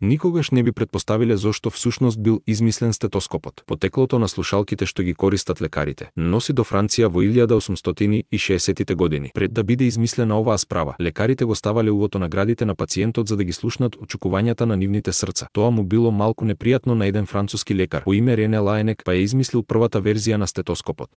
Никогаш не би предпоставиле защо всъщност бил измислен стетоскопът. Потеклото на слушалките що ги користат лекарите носи до Франция во 1860-те години. Пред да биде измислена оваа справа, лекарите го ставали увото на градите на пациентот за да ги слушнат очукувањата на нивните срца. Тоа му било малку непријатно на еден француски лекар по име Рене Лаенек, па е измислил првата верзија на стетоскопот.